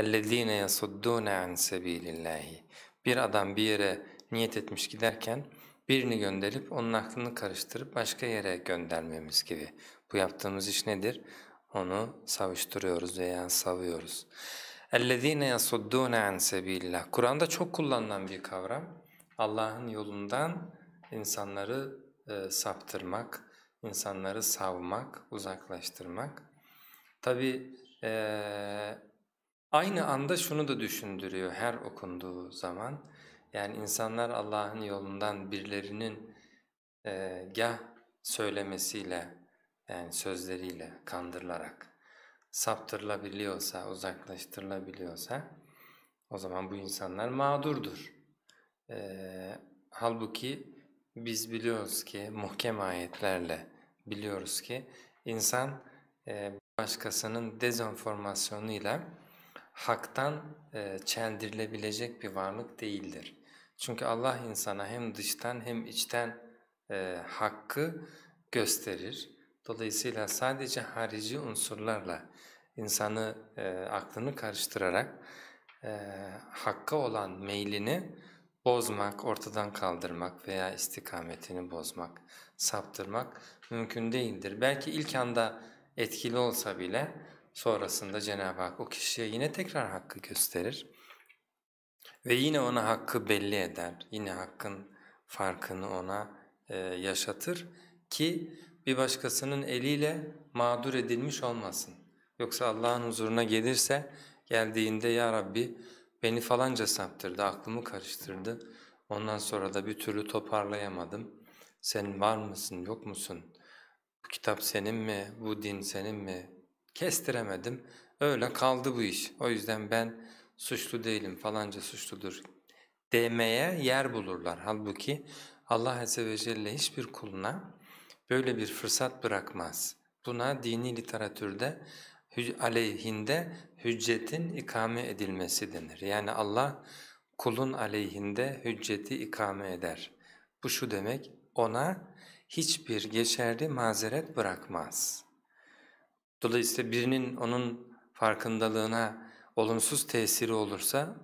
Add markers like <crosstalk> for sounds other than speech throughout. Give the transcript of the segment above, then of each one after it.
اَلَّذ۪ينَ يَصُدُّونَ عَنْ سَب۪يلِ Bir adam bir yere niyet etmiş giderken birini gönderip onun aklını karıştırıp başka yere göndermemiz gibi. Bu yaptığımız iş nedir? Onu savuşturuyoruz veya savuyoruz. اَلَّذ۪ينَ يَصُدُّونَ عَنْ سَب۪يلِ Kur'an'da çok kullanılan bir kavram. Allah'ın yolundan insanları e, saptırmak, insanları savmak, uzaklaştırmak. Tabi e, Aynı anda şunu da düşündürüyor her okunduğu zaman. Yani insanlar Allah'ın yolundan birilerinin e, gah söylemesiyle, yani sözleriyle, kandırılarak saptırılabiliyorsa, uzaklaştırılabiliyorsa o zaman bu insanlar mağdurdur. E, halbuki biz biliyoruz ki muhkem ayetlerle biliyoruz ki insan e, başkasının dezenformasyonuyla haktan e, çendirilebilecek bir varlık değildir. Çünkü Allah insana hem dıştan hem içten e, hakkı gösterir. Dolayısıyla sadece harici unsurlarla insanı e, aklını karıştırarak e, hakka olan meylini bozmak, ortadan kaldırmak veya istikametini bozmak, saptırmak mümkün değildir. Belki ilk anda etkili olsa bile Sonrasında Cenab-ı Hak o kişiye yine tekrar hakkı gösterir ve yine ona hakkı belli eder, yine hakkın farkını ona e, yaşatır ki bir başkasının eliyle mağdur edilmiş olmasın. Yoksa Allah'ın huzuruna gelirse geldiğinde ''Ya Rabbi beni falanca saptırdı, aklımı karıştırdı, ondan sonra da bir türlü toparlayamadım, sen var mısın, yok musun, bu kitap senin mi, bu din senin mi, Kestiremedim. Öyle kaldı bu iş. O yüzden ben suçlu değilim falanca suçludur demeye yer bulurlar. Halbuki Allah Azze ve Celle hiçbir kuluna böyle bir fırsat bırakmaz. Buna dini literatürde aleyhinde hüccetin ikame edilmesi denir. Yani Allah kulun aleyhinde hücceti ikame eder. Bu şu demek, ona hiçbir geçerli mazeret bırakmaz.'' Dolayısıyla birinin onun farkındalığına olumsuz tesiri olursa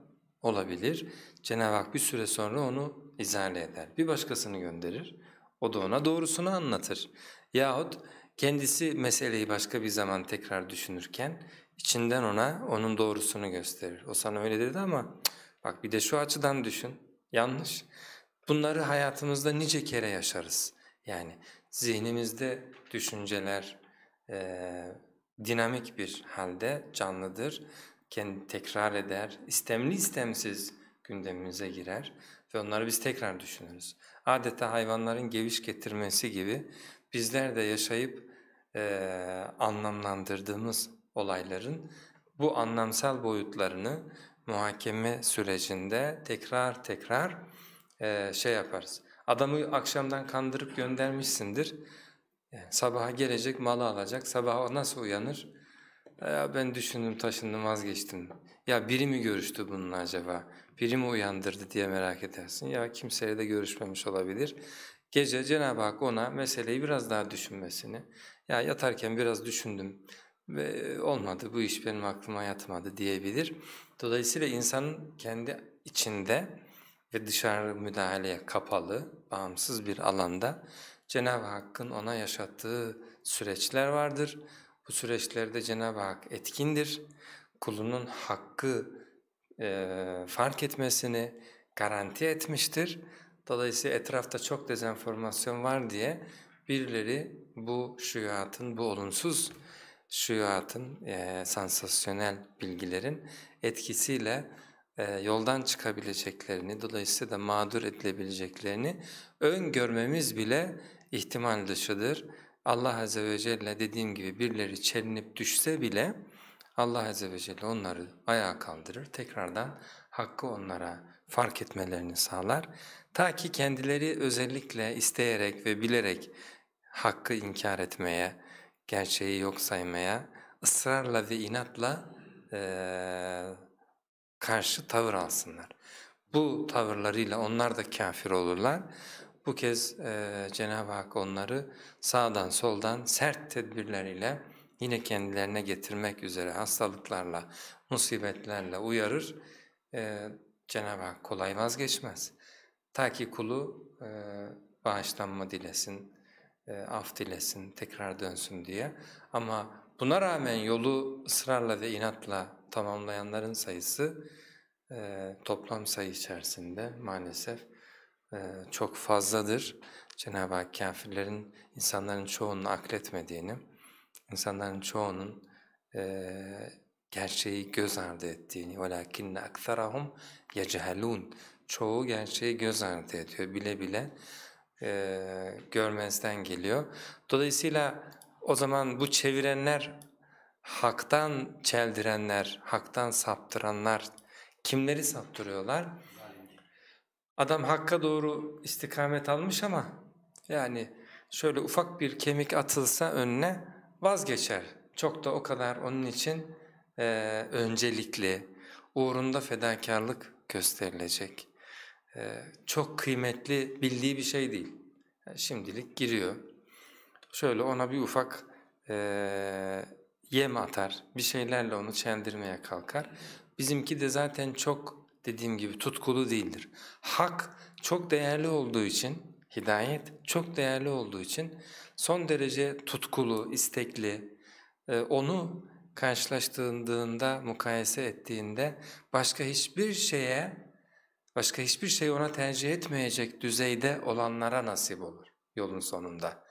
olabilir. Cenab-ı Hak bir süre sonra onu izale eder. Bir başkasını gönderir, o da ona doğrusunu anlatır. Yahut kendisi meseleyi başka bir zaman tekrar düşünürken içinden ona onun doğrusunu gösterir. O sana öyle dedi ama bak bir de şu açıdan düşün, yanlış. Bunları hayatımızda nice kere yaşarız. Yani zihnimizde düşünceler, e, dinamik bir halde canlıdır, kendi tekrar eder, istemli istemsiz gündemimize girer ve onları biz tekrar düşünürüz. Adeta hayvanların geviş getirmesi gibi bizler de yaşayıp e, anlamlandırdığımız olayların bu anlamsal boyutlarını muhakeme sürecinde tekrar tekrar e, şey yaparız. Adamı akşamdan kandırıp göndermişsindir, yani sabaha gelecek, malı alacak, sabaha nasıl uyanır? Ya ben düşündüm, taşındım, vazgeçtim. Ya biri mi görüştü bununla acaba? Biri mi uyandırdı diye merak edersin. Ya kimseyle de görüşmemiş olabilir. Gece Cenab-ı Hak ona meseleyi biraz daha düşünmesini, ya yatarken biraz düşündüm ve olmadı, bu iş benim aklıma yatmadı diyebilir. Dolayısıyla insanın kendi içinde ve dışarı müdahaleye kapalı, bağımsız bir alanda Cenab-ı Hakk'ın ona yaşattığı süreçler vardır. Bu süreçlerde Cenab-ı Hak etkindir. Kulunun hakkı e, fark etmesini garanti etmiştir. Dolayısıyla etrafta çok dezenformasyon var diye birileri bu şüyaatın, bu olumsuz şüyaatın, e, sansasyonel bilgilerin etkisiyle e, yoldan çıkabileceklerini, dolayısıyla mağdur edilebileceklerini öngörmemiz bile ihtimal dışıdır. Allah Azze ve Celle dediğim gibi birileri çelinip düşse bile Allah Azze ve Celle onları ayağa kaldırır, tekrardan hakkı onlara fark etmelerini sağlar. Ta ki kendileri özellikle isteyerek ve bilerek hakkı inkar etmeye, gerçeği yok saymaya, ısrarla ve inatla e, karşı tavır alsınlar. Bu tavırlarıyla onlar da kafir olurlar. Bu kez e, Cenab-ı Hak onları sağdan soldan sert tedbirler ile yine kendilerine getirmek üzere hastalıklarla, musibetlerle uyarır. E, Cenab-ı Hak kolay vazgeçmez. Ta ki kulu e, bağışlanma dilesin, e, af dilesin, tekrar dönsün diye. Ama Buna rağmen yolu ısrarla ve inatla tamamlayanların sayısı e, toplam sayı içerisinde maalesef e, çok fazladır. Cenab-ı Hak kafirlerin insanların çoğunun akletmediğini, insanların çoğunun e, gerçeği göz ardı ettiğini وَلَاكِنَّ اَكْثَرَهُمْ يَجْهَلُونَ Çoğu gerçeği göz ardı ediyor bile bile e, görmezden geliyor. Dolayısıyla o zaman bu çevirenler, haktan çeldirenler, haktan saptıranlar kimleri saptırıyorlar? Adam hakka doğru istikamet almış ama yani şöyle ufak bir kemik atılsa önüne vazgeçer. Çok da o kadar onun için e, öncelikli, uğrunda fedakarlık gösterilecek. E, çok kıymetli bildiği bir şey değil. Yani şimdilik giriyor, şöyle ona bir ufak e, yem atar, bir şeylerle onu çendirmeye kalkar. Bizimki de zaten çok dediğim gibi tutkulu değildir. Hak çok değerli olduğu için, hidayet çok değerli olduğu için son derece tutkulu, istekli, e, onu karşılaştığında, mukayese ettiğinde başka hiçbir şeye, başka hiçbir şey ona tercih etmeyecek düzeyde olanlara nasip olur yolun sonunda.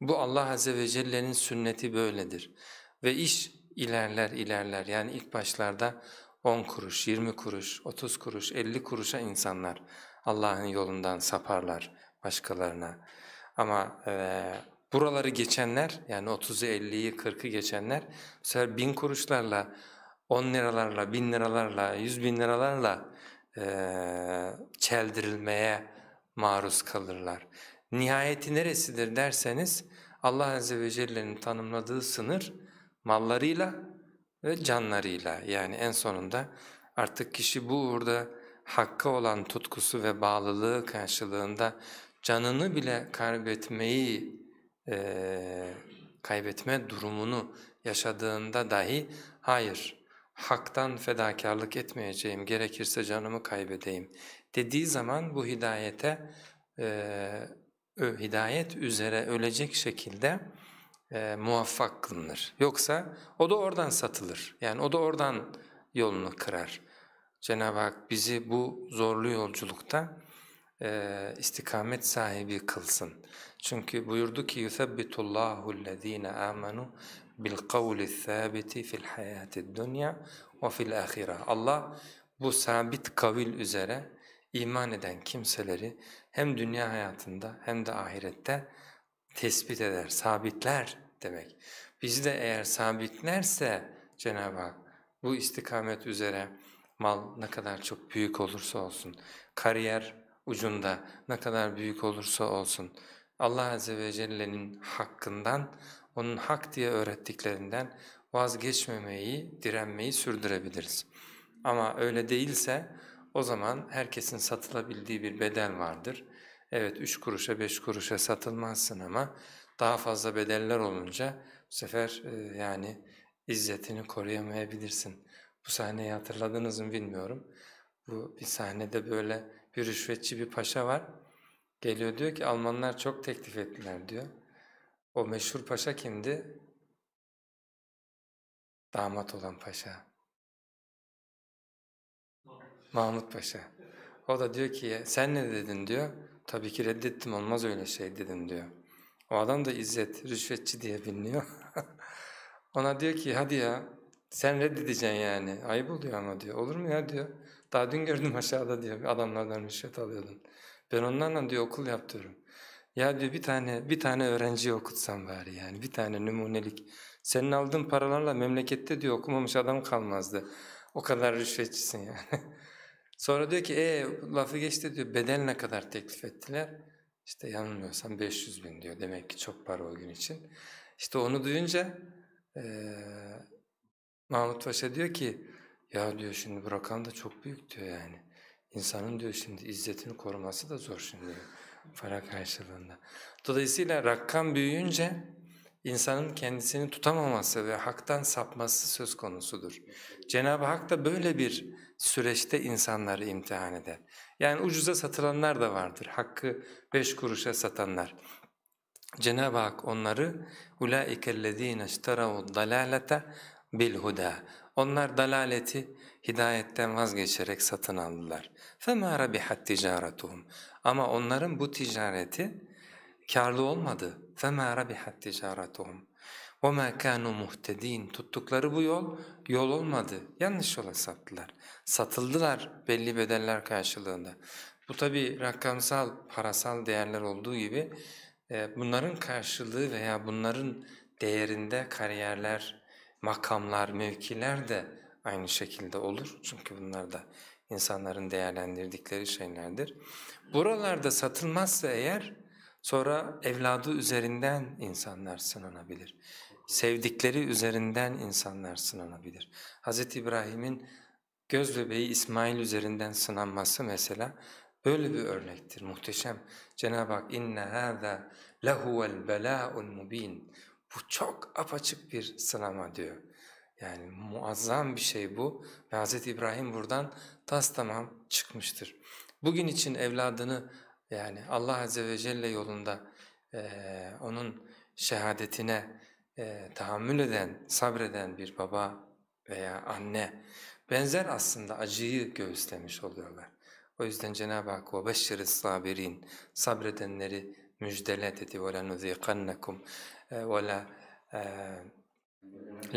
Bu Allah Azze ve Celle'nin sünneti böyledir. Ve iş ilerler ilerler yani ilk başlarda 10 kuruş, 20 kuruş, 30 kuruş, 50 kuruşa insanlar Allah'ın yolundan saparlar başkalarına. Ama e, buraları geçenler yani 30'u 50'yi 40'ı geçenler bu sefer 1000 kuruşlarla, 10 liralarla, 1000 liralarla, 100 bin liralarla e, çeldirilmeye maruz kalırlar. Nihayeti neresidir derseniz Allah Azze ve Celle'nin tanımladığı sınır mallarıyla ve canlarıyla yani en sonunda artık kişi bu uğurda hakka olan tutkusu ve bağlılığı karşılığında canını bile kaybetmeyi e, kaybetme durumunu yaşadığında dahi hayır haktan fedakarlık etmeyeceğim gerekirse canımı kaybedeyim dediği zaman bu hidayete e, ee, hidayet üzere ölecek şekilde e, muvaffak kılınır. Yoksa o da oradan satılır. Yani o da oradan yolunu kırar. Cenab-ı Hak bizi bu zorlu yolculukta e, istikamet sahibi kılsın. Çünkü buyurdu ki يُثَبِّتُ اللّٰهُ الَّذ۪ينَ آمَنُوا بِالْقَوْلِ الثَّابِتِ فِي الْحَيَاةِ الدُّنْيَا وَفِي الْآخِرَةِ Allah bu sabit kavil üzere iman eden kimseleri hem dünya hayatında hem de ahirette tespit eder, sabitler demek. Bizi de eğer sabitlerse Cenab-ı Hak bu istikamet üzere mal ne kadar çok büyük olursa olsun, kariyer ucunda ne kadar büyük olursa olsun, Allah Azze ve Celle'nin hakkından, onun hak diye öğrettiklerinden vazgeçmemeyi, direnmeyi sürdürebiliriz. Ama öyle değilse o zaman herkesin satılabildiği bir bedel vardır. Evet üç kuruşa beş kuruşa satılmazsın ama daha fazla bedeller olunca bu sefer e, yani izzetini koruyamayabilirsin. Bu sahneyi hatırladınız mı bilmiyorum. Bu bir sahnede böyle bir rüşvetçi bir paşa var. Geliyor diyor ki Almanlar çok teklif ettiler diyor. O meşhur paşa kimdi? Damat olan paşa. Mahmut Paşa. O da diyor ki sen ne dedin diyor. Tabii ki reddettim olmaz öyle şey dedim diyor. O adam da İzzet rüşvetçi diye biliniyor. <laughs> Ona diyor ki hadi ya sen reddedeceksin yani ayıp oluyor ama diyor. Olur mu ya diyor. Daha dün gördüm aşağıda diyor adamlardan rüşvet alıyordun. Ben onlarla diyor okul yaptırıyorum. Ya diyor bir tane bir tane öğrenci okutsam bari yani bir tane numunelik. Senin aldığın paralarla memlekette diyor okumamış adam kalmazdı. O kadar rüşvetçisin yani. <laughs> Sonra diyor ki e, lafı geçti diyor bedel ne kadar teklif ettiler? İşte yanılmıyorsam 500 bin diyor demek ki çok para o gün için. İşte onu duyunca e, Mahmut Paşa diyor ki ya diyor şimdi bu rakam da çok büyük diyor yani. İnsanın diyor şimdi izzetini koruması da zor şimdi para karşılığında. Dolayısıyla rakam büyüyünce insanın kendisini tutamaması ve haktan sapması söz konusudur. Cenab-ı Hak da böyle bir süreçte insanları imtihan eder. Yani ucuza satılanlar da vardır, hakkı beş kuruşa satanlar. Cenab-ı Hak onları اُولَٰئِكَ الَّذ۪ينَ اشْتَرَوُ الضَّلَالَةَ بِالْهُدَى Onlar dalaleti hidayetten vazgeçerek satın aldılar. فَمَا رَبِحَتْ تِجَارَتُهُمْ Ama onların bu ticareti karlı olmadı. فَمَا رَبِحَتْ تِجَارَتُهُمْ وَمَا كَانُوا مُهْتَد۪ينَ Tuttukları bu yol, yol olmadı. Yanlış yola saptılar. Satıldılar belli bedeller karşılığında. Bu tabi rakamsal, parasal değerler olduğu gibi e, bunların karşılığı veya bunların değerinde kariyerler, makamlar, mevkiler de aynı şekilde olur. Çünkü bunlar da insanların değerlendirdikleri şeylerdir. Buralarda satılmazsa eğer Sonra evladı üzerinden insanlar sınanabilir. Sevdikleri üzerinden insanlar sınanabilir. Hz. İbrahim'in göz bebeği İsmail üzerinden sınanması mesela böyle bir örnektir, muhteşem. Cenab-ı Hak inne hâzâ lehuvel belâ'un mubin. Bu çok apaçık bir sınama diyor. Yani muazzam bir şey bu ve Hz. İbrahim buradan tas tamam çıkmıştır. Bugün için evladını yani Allah Azze ve Celle yolunda e, onun şehadetine e, tahammül eden, sabreden bir baba veya anne benzer aslında acıyı göğüslemiş oluyorlar. O yüzden Cenab-ı Hak وَبَشِّرِ الصَّابِرِينَ Sabredenleri müjdele dedi وَلَنُذِيقَنَّكُمْ وَلَا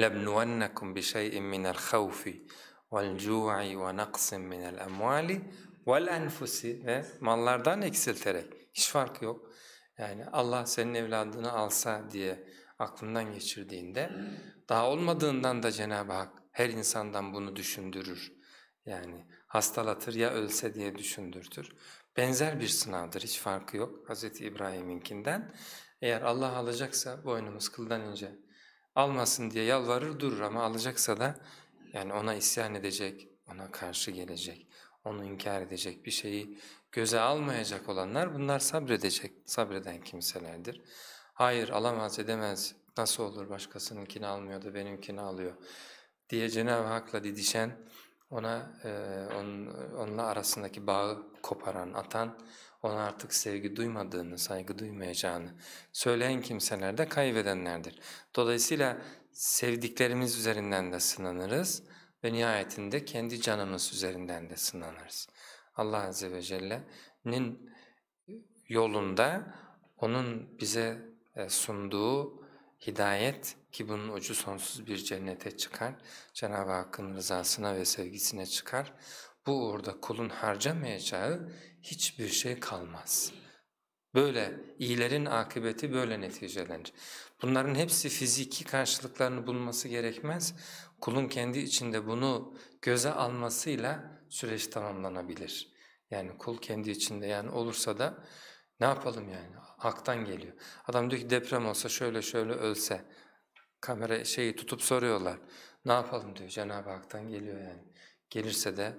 لَبْنُوَنَّكُمْ بِشَيْءٍ مِّنَ الْخَوْفِ وَالْجُوعِ وَنَقْصٍ مِّنَ الْأَمْوَالِ vel enfusi ve mallardan eksilterek hiç farkı yok. Yani Allah senin evladını alsa diye aklından geçirdiğinde daha olmadığından da Cenab-ı Hak her insandan bunu düşündürür. Yani hastalatır ya ölse diye düşündürtür. Benzer bir sınavdır hiç farkı yok Hz. İbrahim'inkinden. Eğer Allah alacaksa boynumuz kıldan ince almasın diye yalvarır durur ama alacaksa da yani ona isyan edecek, ona karşı gelecek onu inkar edecek bir şeyi göze almayacak olanlar bunlar sabredecek, sabreden kimselerdir. Hayır alamaz edemez, nasıl olur başkasınınkini almıyor da benimkini alıyor diye Cenab-ı Hak'la didişen, ona e, onun, onunla arasındaki bağı koparan, atan, ona artık sevgi duymadığını, saygı duymayacağını söyleyen kimseler de kaybedenlerdir. Dolayısıyla sevdiklerimiz üzerinden de sınanırız ve nihayetinde kendi canımız üzerinden de sınanırız. Allah Azze ve Celle'nin yolunda O'nun bize e, sunduğu hidayet ki bunun ucu sonsuz bir cennete çıkar, Cenab-ı Hakk'ın rızasına ve sevgisine çıkar. Bu uğurda kulun harcamayacağı hiçbir şey kalmaz. Böyle iyilerin akıbeti böyle neticelenir. Bunların hepsi fiziki karşılıklarını bulması gerekmez kulun kendi içinde bunu göze almasıyla süreç tamamlanabilir. Yani kul kendi içinde yani olursa da ne yapalım yani haktan geliyor. Adam diyor ki deprem olsa şöyle şöyle ölse kamera şeyi tutup soruyorlar ne yapalım diyor Cenab-ı Hak'tan geliyor yani. Gelirse de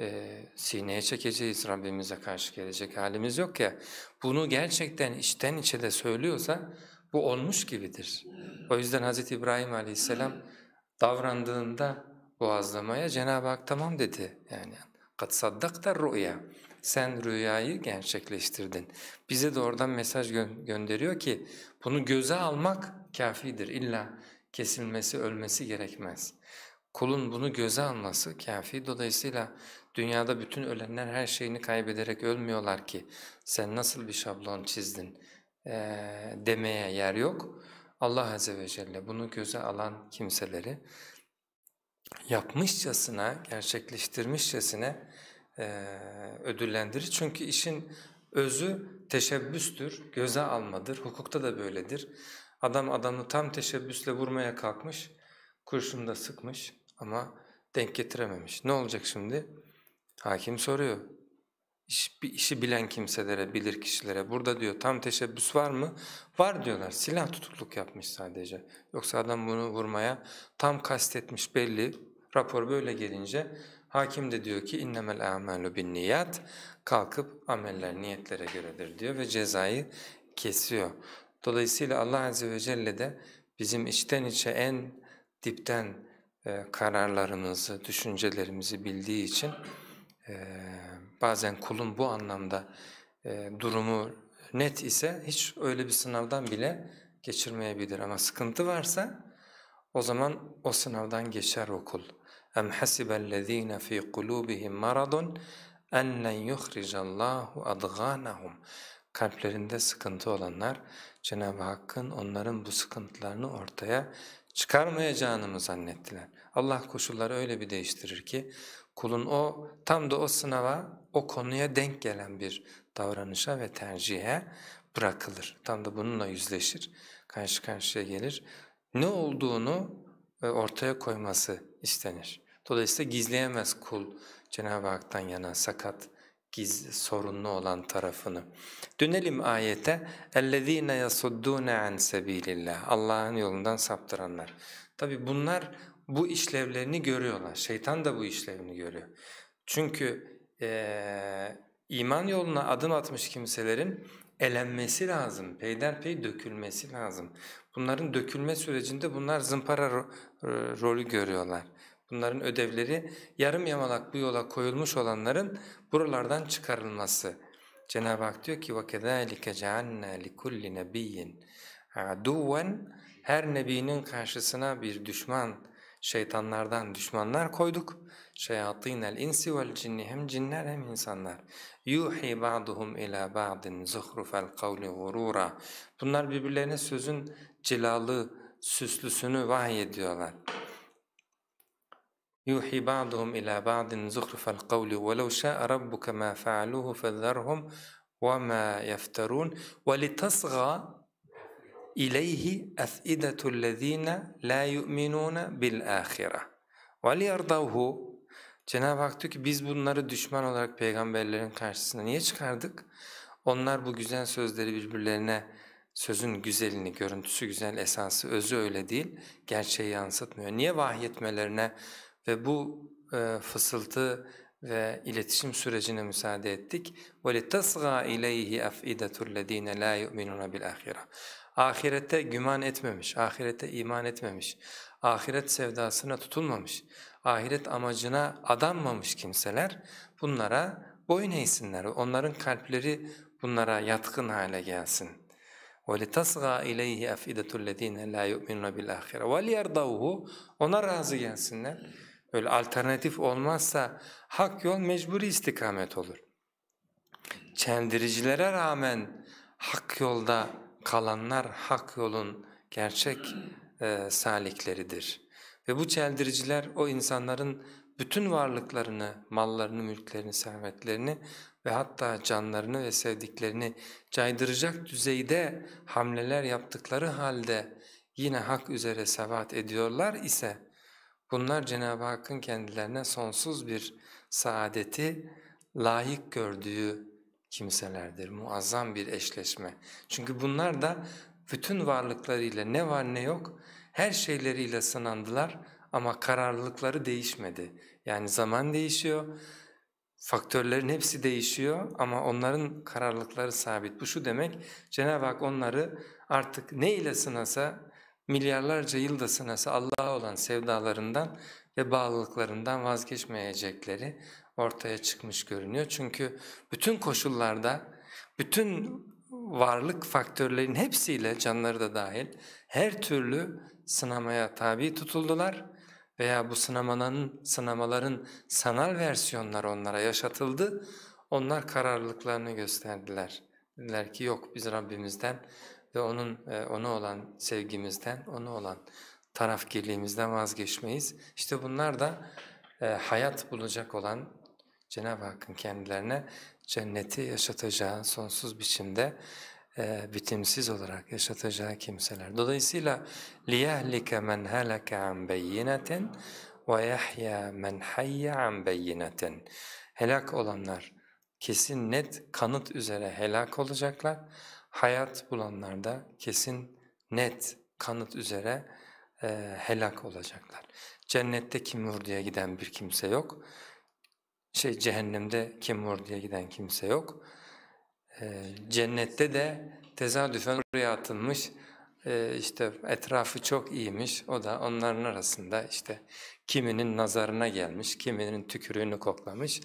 e, sineye çekeceğiz Rabbimize karşı gelecek halimiz yok ya. Bunu gerçekten içten içe de söylüyorsa bu olmuş gibidir. O yüzden Hz. İbrahim aleyhisselam davrandığında boğazlamaya Cenab-ı Hak tamam dedi. Yani kat saddak da rüya. Sen rüyayı gerçekleştirdin. Bize de oradan mesaj gö gönderiyor ki bunu göze almak kafidir. İlla kesilmesi, ölmesi gerekmez. Kulun bunu göze alması kafi. Dolayısıyla dünyada bütün ölenler her şeyini kaybederek ölmüyorlar ki sen nasıl bir şablon çizdin ee, demeye yer yok. Allah Azze ve Celle bunu göze alan kimseleri yapmışçasına, gerçekleştirmişçesine e, ödüllendirir. Çünkü işin özü teşebbüstür, göze almadır, hukukta da böyledir. Adam adamı tam teşebbüsle vurmaya kalkmış, kurşun da sıkmış ama denk getirememiş. Ne olacak şimdi? Hakim soruyor, iş, işi bilen kimselere, bilir kişilere burada diyor tam teşebbüs var mı? Var diyorlar. Silah tutukluk yapmış sadece. Yoksa adam bunu vurmaya tam kastetmiş belli. Rapor böyle gelince hakim de diyor ki innemel amalu bin niyat kalkıp ameller niyetlere göredir diyor ve cezayı kesiyor. Dolayısıyla Allah Azze ve Celle de bizim içten içe en dipten e, kararlarımızı, düşüncelerimizi bildiği için e, bazen kulun bu anlamda e, durumu net ise hiç öyle bir sınavdan bile geçirmeyebilir ama sıkıntı varsa o zaman o sınavdan geçer o kul. اَمْ حَسِبَ الَّذ۪ينَ ف۪ي قُلُوبِهِمْ مَرَضٌ اَنَّنْ يُخْرِجَ اللّٰهُ اَضْغَانَهُمْ Kalplerinde sıkıntı olanlar Cenab-ı Hakk'ın onların bu sıkıntılarını ortaya çıkarmayacağını mı zannettiler? Allah koşulları öyle bir değiştirir ki Kulun o tam da o sınava, o konuya denk gelen bir davranışa ve tercihe bırakılır. Tam da bununla yüzleşir, karşı karşıya gelir. Ne olduğunu e, ortaya koyması istenir. Dolayısıyla gizleyemez kul Cenab-ı Hak'tan yana sakat, giz, sorunlu olan tarafını. Dönelim ayete. اَلَّذ۪ينَ يَصُدُّونَ عَنْ سَب۪يلِ Allah'ın yolundan saptıranlar. Tabi bunlar bu işlevlerini görüyorlar. Şeytan da bu işlevini görüyor. Çünkü e, iman yoluna adım atmış kimselerin elenmesi lazım, peyderpey dökülmesi lazım. Bunların dökülme sürecinde bunlar zımpara ro rolü görüyorlar. Bunların ödevleri yarım yamalak bu yola koyulmuş olanların buralardan çıkarılması. Cenab-ı Hak diyor ki وَكَذَٰلِكَ جَعَلْنَا لِكُلِّ نَب۪يِّنْ عَدُوًا Her nebinin karşısına bir düşman şeytanlardan düşmanlar koyduk. Şeyatînel insi vel cinni hem cinler hem insanlar. Yuhi ba'duhum ila ba'din zuhrufel kavli gurura. Bunlar birbirlerine sözün cilalı, süslüsünü ediyorlar. vahyediyorlar. يُوحِي بَعْضُهُمْ إِلَى بَعْضٍ زُخْرُفَ الْقَوْلِ وَلَوْ ma رَبُّكَ مَا فَعَلُوهُ ma وَمَا يَفْتَرُونَ وَلِتَصْغَى إليه أفئدة الذين لا يؤمنون بالآخرة وَلِيَرْضَوْهُ Cenab-ı Hak diyor ki biz bunları düşman olarak peygamberlerin karşısına niye çıkardık? Onlar bu güzel sözleri birbirlerine sözün güzelini, görüntüsü güzel, esansı, özü öyle değil, gerçeği yansıtmıyor. Niye vahyetmelerine ve bu e, fısıltı ve iletişim sürecine müsaade ettik. وَلِتَصْغَى اِلَيْهِ اَفْئِدَةُ الَّذ۪ينَ لَا يُؤْمِنُونَ بِالْآخِرَةِ Ahirette güman etmemiş, ahirette iman etmemiş, ahiret sevdasına tutulmamış, ahiret amacına adanmamış kimseler bunlara boyun eğsinler, onların kalpleri bunlara yatkın hale gelsin. وَلِتَصْغَى اِلَيْهِ اَفْئِدَةُ الَّذ۪ينَ لَا يُؤْمِنُونَ بِالْآخِرَةِ وَلِيَرْضَوْهُ Ona razı gelsinler. Öyle alternatif olmazsa hak yol mecburi istikamet olur. Çeldiricilere rağmen hak yolda kalanlar hak yolun gerçek e, salikleridir. Ve bu çeldiriciler o insanların bütün varlıklarını, mallarını, mülklerini, servetlerini ve hatta canlarını ve sevdiklerini caydıracak düzeyde hamleler yaptıkları halde yine hak üzere sebat ediyorlar ise Bunlar Cenab-ı Hakk'ın kendilerine sonsuz bir saadeti layık gördüğü kimselerdir. Muazzam bir eşleşme. Çünkü bunlar da bütün varlıklarıyla ne var ne yok her şeyleriyle sınandılar ama kararlılıkları değişmedi. Yani zaman değişiyor, faktörlerin hepsi değişiyor ama onların kararlılıkları sabit. Bu şu demek, Cenab-ı Hak onları artık ne ile sınasa milyarlarca yılda sınası Allah'a olan sevdalarından ve bağlılıklarından vazgeçmeyecekleri ortaya çıkmış görünüyor. Çünkü bütün koşullarda, bütün varlık faktörlerin hepsiyle canları da dahil her türlü sınamaya tabi tutuldular veya bu sınamaların, sınamaların sanal versiyonları onlara yaşatıldı. Onlar kararlılıklarını gösterdiler. Dediler ki yok biz Rabbimizden ve onun e, ona olan sevgimizden, ona olan tarafgirliğimizden vazgeçmeyiz. İşte bunlar da e, hayat bulacak olan Cenab-ı Hakk'ın kendilerine cenneti yaşatacağı sonsuz biçimde e, bitimsiz olarak yaşatacağı kimseler. Dolayısıyla لِيَهْلِكَ مَنْ هَلَكَ عَنْ بَيِّنَةٍ وَيَحْيَا مَنْ حَيَّ عَنْ بَيِّنَةٍ Helak olanlar kesin net kanıt üzere helak olacaklar hayat bulanlarda kesin net kanıt üzere e, helak olacaklar. Cennette kim vur diye giden bir kimse yok. Şey cehennemde kim vur diye giden kimse yok. E, cennette de tezadüfen oraya atılmış e, işte etrafı çok iyiymiş. O da onların arasında işte kiminin nazarına gelmiş, kiminin tükürüğünü koklamış.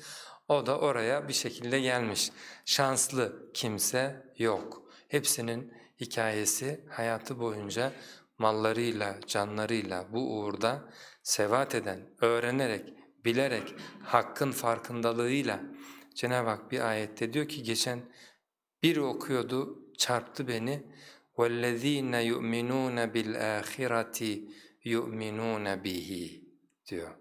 O da oraya bir şekilde gelmiş. Şanslı kimse yok. Hepsinin hikayesi hayatı boyunca mallarıyla, canlarıyla bu uğurda sevat eden, öğrenerek, bilerek, hakkın farkındalığıyla Cenab-ı Hak bir ayette diyor ki geçen biri okuyordu, çarptı beni. وَالَّذ۪ينَ يُؤْمِنُونَ بِالْآخِرَةِ يُؤْمِنُونَ بِهِ diyor.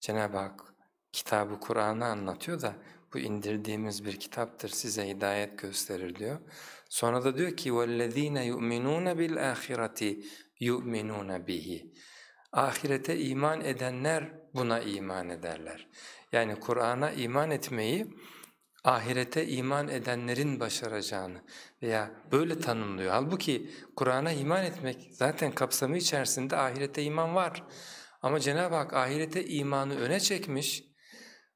Cenab-ı Hak kitabı Kur'an'ı anlatıyor da bu indirdiğimiz bir kitaptır size hidayet gösterir diyor. Sonra da diyor ki وَالَّذ۪ينَ يُؤْمِنُونَ بِالْآخِرَةِ يُؤْمِنُونَ bihi. Ahirete iman edenler buna iman ederler. Yani Kur'an'a iman etmeyi ahirete iman edenlerin başaracağını veya böyle tanımlıyor. Halbuki Kur'an'a iman etmek zaten kapsamı içerisinde ahirete iman var. Ama Cenab-ı Hak ahirete imanı öne çekmiş,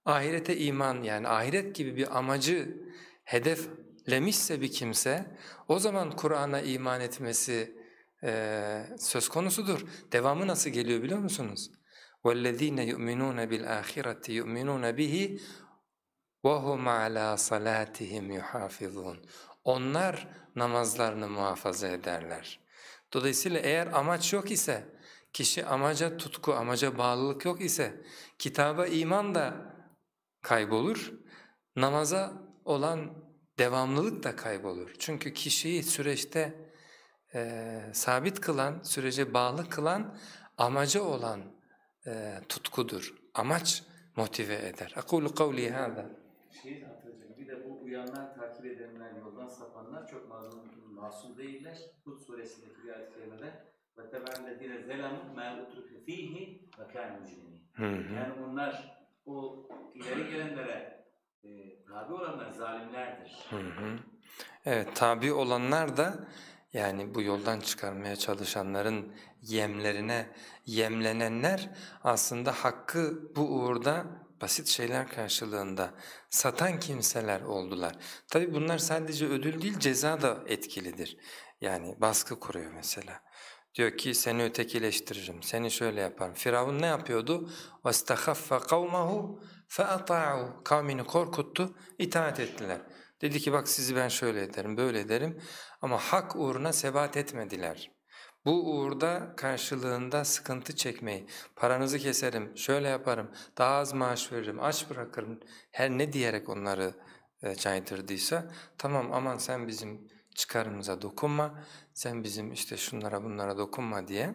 ahirete iman yani ahiret gibi bir amacı, hedef lemişse bir kimse o zaman Kur'an'a iman etmesi e, söz konusudur. Devamı nasıl geliyor biliyor musunuz? وَالَّذ۪ينَ يُؤْمِنُونَ بِالْآخِرَةِ يُؤْمِنُونَ بِهِ وَهُمْ عَلَى صَلَاتِهِمْ يُحَافِظُونَ Onlar namazlarını muhafaza ederler. Dolayısıyla eğer amaç yok ise, kişi amaca tutku, amaca bağlılık yok ise, kitaba iman da kaybolur, namaza olan devamlılık da kaybolur. Çünkü kişiyi süreçte e, sabit kılan, sürece bağlı kılan amaca olan e, tutkudur. Amaç motive eder. Akulu kavli hâdâ. Şeyi hatırlayacağım. Bir de bu uyanlar, takip edenler, yoldan sapanlar çok masum, masum değiller. Hud suresindeki bir ayet-i kerimede وَتَبَعَ الَّذ۪ينَ زَلَمُوا مَا اُتْرُكُ ف۪يهِ وَكَانُوا مُجْرِمِينَ Yani onlar o ileri gelenlere ee, tabi olanlar zalimlerdir. Hı hı. Evet tabi olanlar da yani bu yoldan çıkarmaya çalışanların yemlerine yemlenenler aslında hakkı bu uğurda basit şeyler karşılığında satan kimseler oldular. Tabi bunlar sadece ödül değil ceza da etkilidir. Yani baskı kuruyor mesela. Diyor ki seni ötekileştiririm, seni şöyle yaparım. Firavun ne yapıyordu? وَاسْتَخَفَّ قَوْمَهُ فَاَطَاعُوا Kavmini korkuttu, itaat ettiler. Dedi ki bak sizi ben şöyle ederim, böyle ederim ama hak uğruna sebat etmediler. Bu uğurda karşılığında sıkıntı çekmeyi, paranızı keserim, şöyle yaparım, daha az maaş veririm, aç bırakırım her ne diyerek onları e, çaydırdıysa tamam aman sen bizim çıkarımıza dokunma, sen bizim işte şunlara bunlara dokunma diye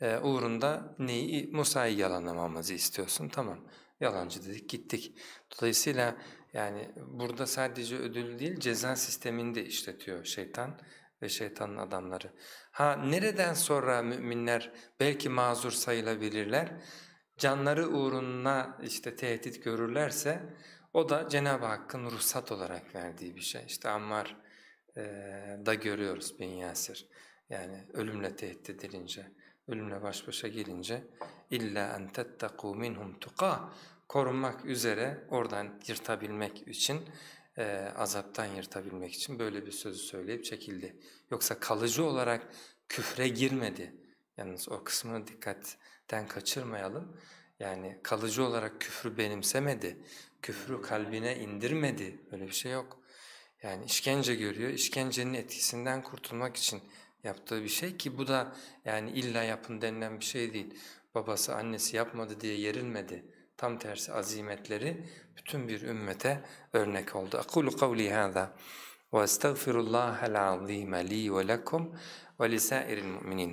e, uğrunda neyi Musa'yı yalanlamamızı istiyorsun tamam Yalancı dedik gittik. Dolayısıyla yani burada sadece ödül değil ceza sistemini de işletiyor şeytan ve şeytanın adamları. Ha nereden sonra müminler belki mazur sayılabilirler? Canları uğruna işte tehdit görürlerse o da Cenab-ı Hakk'ın ruhsat olarak verdiği bir şey. İşte Ammar e, da görüyoruz bin Yasir yani ölümle tehdit edilince ölümle baş başa gelince illa en tettekû minhum tuqa korunmak üzere oradan yırtabilmek için e, azaptan yırtabilmek için böyle bir sözü söyleyip çekildi. Yoksa kalıcı olarak küfre girmedi. Yalnız o kısmını dikkatten kaçırmayalım. Yani kalıcı olarak küfrü benimsemedi, küfrü kalbine indirmedi, öyle bir şey yok. Yani işkence görüyor, işkencenin etkisinden kurtulmak için yaptığı bir şey ki bu da yani illa yapın denilen bir şey değil. Babası annesi yapmadı diye yerilmedi. Tam tersi azimetleri bütün bir ümmete örnek oldu. أَقُولُ قَوْلِي هَذَا وَاَسْتَغْفِرُ اللّٰهَ الْعَظِيمَ لِي وَلَكُمْ وَلِسَائِرِ الْمُؤْمِنِينَ